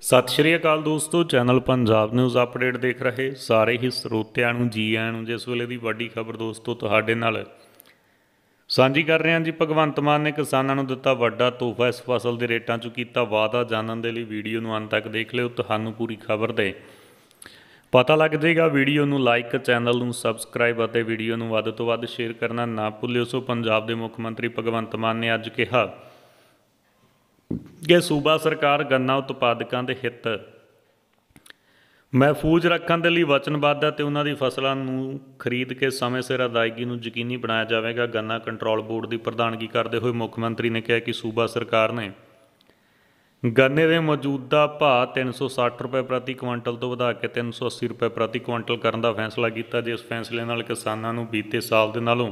ਸਤਿ ਸ਼੍ਰੀ ਅਕਾਲ ਦੋਸਤੋ channel Punjab news update ਦੇਖ ਰਹੇ ਸਾਰੇ ਹੀ ਸਰੋਤਿਆਂ ਨੂੰ ਜੀ ਆਇਆਂ ਨੂੰ ਜਿਸ ਵੇਲੇ ਦੀ ਵੱਡੀ ਖਬਰ ਦੋਸਤੋ ਤੁਹਾਡੇ ਨਾਲ ਸਾਂਝੀ ਕਰ ਰਹੇ ਹਾਂ ਜੀ ਭਗਵੰਤ ਮਾਨ ਨੇ ਕਿਸਾਨਾਂ ਨੂੰ ਦਿੱਤਾ ਵੱਡਾ ਤੋਹਫਾ ਇਸ ਫਸਲ ਦੇ ਰੇਟਾਂ 'ਚ ਕੀਤਾ ਵਾਅਦਾ ਜਾਣਨ ਦੇ ਲਈ ਵੀਡੀਓ ਨੂੰ ਅੰਤ ਤੱਕ ਦੇਖ ਲਿਓ ਤੁਹਾਨੂੰ ਪੂਰੀ ਖਬਰ ਦੇ ਪਤਾ ਲੱਗ ਜਾਏਗਾ ਵੀਡੀਓ ਨੂੰ ਲਾਈਕ ਚੈਨਲ ਨੂੰ ਸਬਸਕ੍ਰਾਈਬ ਅਤੇ ਵੀਡੀਓ ਨੂੰ ਵੱਧ ਤੋਂ ਵੱਧ ਸ਼ੇਅਰ ਕਰਨਾ ਨਾ ਭੁੱਲਿਓ ਸੋ ਪੰਜਾਬ ਦੇ ਮੁੱਖ ਮੰਤਰੀ ਭਗਵੰਤ ਮਾਨ ਨੇ ਅੱਜ ਕਿਹਾ ਕਿ ਸੂਬਾ ਸਰਕਾਰ ਗੰਨਾ ਉਤਪਾਦਕਾਂ ਦੇ ਹਿੱਤ ਮਹਿਫੂਜ਼ ਰੱਖਣ ਦੇ ਲਈ ਵਚਨਬੱਧ ਹੈ ਤੇ ਉਹਨਾਂ ਦੀ ਫਸਲਾਂ ਨੂੰ ਖਰੀਦ ਕੇ ਸਮੇਂ ਸਿਰ ਅਦਾਇਗੀ ਨੂੰ ਯਕੀਨੀ ਬਣਾਇਆ ਜਾਵੇਗਾ ਗੰਨਾ ਕੰਟਰੋਲ ਬੋਰਡ ਦੀ ਪ੍ਰਧਾਨਗੀ ਕਰਦੇ ਹੋਏ ਮੁੱਖ ਮੰਤਰੀ ਨੇ ਕਿਹਾ ਕਿ ਸੂਬਾ ਸਰਕਾਰ ਨੇ ਗੰਨੇ ਦੇ ਮੌਜੂਦਾ ਭਾਅ 360 ਰੁਪਏ ਪ੍ਰਤੀ ਕੁਇੰਟਲ ਤੋਂ ਵਧਾ ਕੇ 380 ਰੁਪਏ ਪ੍ਰਤੀ ਕੁਇੰਟਲ ਕਰਨ ਦਾ ਫੈਸਲਾ ਕੀਤਾ ਜਿਸ ਫੈਸਲੇ ਨਾਲ ਕਿਸਾਨਾਂ ਨੂੰ ਬੀਤੇ ਸਾਲ ਦੇ ਨਾਲੋਂ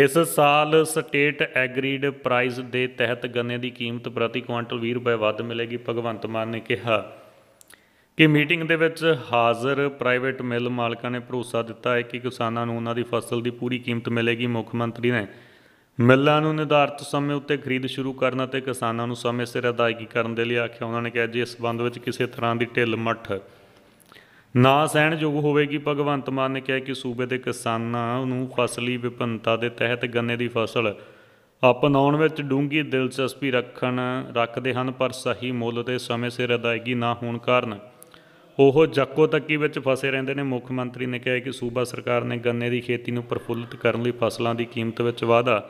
ਇਸ ਸਾਲ ਸਟੇਟ ਐਗਰੀਡ ਪ੍ਰਾਈਸ ਦੇ ਤਹਿਤ ਗੰਨੇ ਦੀ ਕੀਮਤ ਪ੍ਰਤੀ ਕੁਇੰਟਲ 20 ਰੁਪਏ ਵੱਧ ਮਿਲੇਗੀ ਭਗਵੰਤ ਮਾਨ ਨੇ ਕਿਹਾ ਕਿ ਮੀਟਿੰਗ ਦੇ ਵਿੱਚ ਹਾਜ਼ਰ ਪ੍ਰਾਈਵੇਟ ਮਿਲ ਮਾਲਕਾਂ ਨੇ ਭਰੋਸਾ ਦਿੱਤਾ ਹੈ ਕਿ ਕਿਸਾਨਾਂ ਨੂੰ ਉਹਨਾਂ ਦੀ ਫਸਲ ਦੀ ਪੂਰੀ ਕੀਮਤ ਮਿਲੇਗੀ ਮੁੱਖ ਮੰਤਰੀ ਨੇ ਮਿੱਲਾਂ ਨੂੰ ਨਿਰਧਾਰਤ ਸਮੇਂ ਉੱਤੇ ਖਰੀਦ ਸ਼ੁਰੂ ਕਰਨ ਅਤੇ ਕਿਸਾਨਾਂ ਨੂੰ ਸਮੇਂ ਸਿਰ ਅਦਾਇਗੀ ਕਰਨ ਦੇ ਲਈ ਆਖਿਆ ਉਹਨਾਂ ਨੇ ਕਿਹਾ ਜੇ ਇਸ ਸੰਬੰਧ ਵਿੱਚ ਕਿਸੇ ਤਰ੍ਹਾਂ ਦੀ ਢਿੱਲ ਮੱਠ ਨਾ ਜੋਗ ਹੋਵੇਗੀ ਭਗਵੰਤ ਮਾਨ ਨੇ ਕਿਹਾ ਕਿ ਸੂਬੇ ਦੇ ਕਿਸਾਨਾਂ ਨੂੰ ਫਸਲੀ ਵਿਭਿੰਨਤਾ ਦੇ ਤਹਿਤ ਗੰਨੇ ਦੀ ਫਸਲ ਅਪਣਾਉਣ ਵਿੱਚ ਡੂੰਗੀ ਦਿਲਚਸਪੀ ਰੱਖਣ ਰੱਖਦੇ ਹਨ ਪਰ ਸਹੀ ਮੁੱਲ ਤੇ ਸਮੇਂ ਸਿਰ ਅਦਾਇਗੀ ਨਾ ਹੋਣ ਕਾਰਨ ਉਹ ਜੱਕੋ ਤੱਕੀ ਵਿੱਚ ਫਸੇ ਰਹਿੰਦੇ ਨੇ ਮੁੱਖ ਮੰਤਰੀ ਨੇ ਕਿਹਾ ਕਿ ਸੂਬਾ ਸਰਕਾਰ ਨੇ ਗੰਨੇ ਦੀ ਖੇਤੀ ਨੂੰ ਪ੍ਰਫੁੱਲਤ ਕਰਨ ਲਈ ਫਸਲਾਂ ਦੀ ਕੀਮਤ ਵਿੱਚ ਵਾਧਾ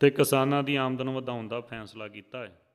ਤੇ ਕਿਸਾਨਾਂ ਦੀ ਆਮਦਨ ਵਧਾਉਣ ਦਾ ਫੈਸਲਾ ਕੀਤਾ ਹੈ